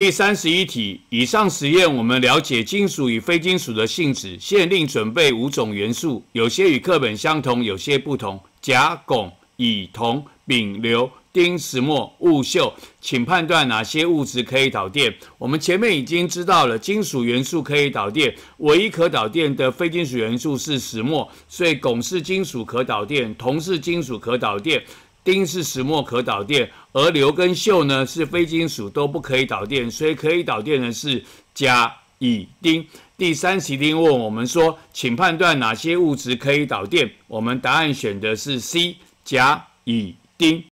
第三十一题，以上实验我们了解金属与非金属的性质。现定准备五种元素，有些与课本相同，有些不同。甲汞、乙铜、丙硫、丁石墨、戊溴，请判断哪些物质可以导电。我们前面已经知道了，金属元素可以导电，唯一可导电的非金属元素是石墨，所以汞是金属可导电，铜是金属可导电。丁是石墨可导电，而硫跟溴呢是非金属都不可以导电，所以可以导电的是甲、乙、丁。第三题丁问我们说，请判断哪些物质可以导电，我们答案选的是 C，甲、乙、丁。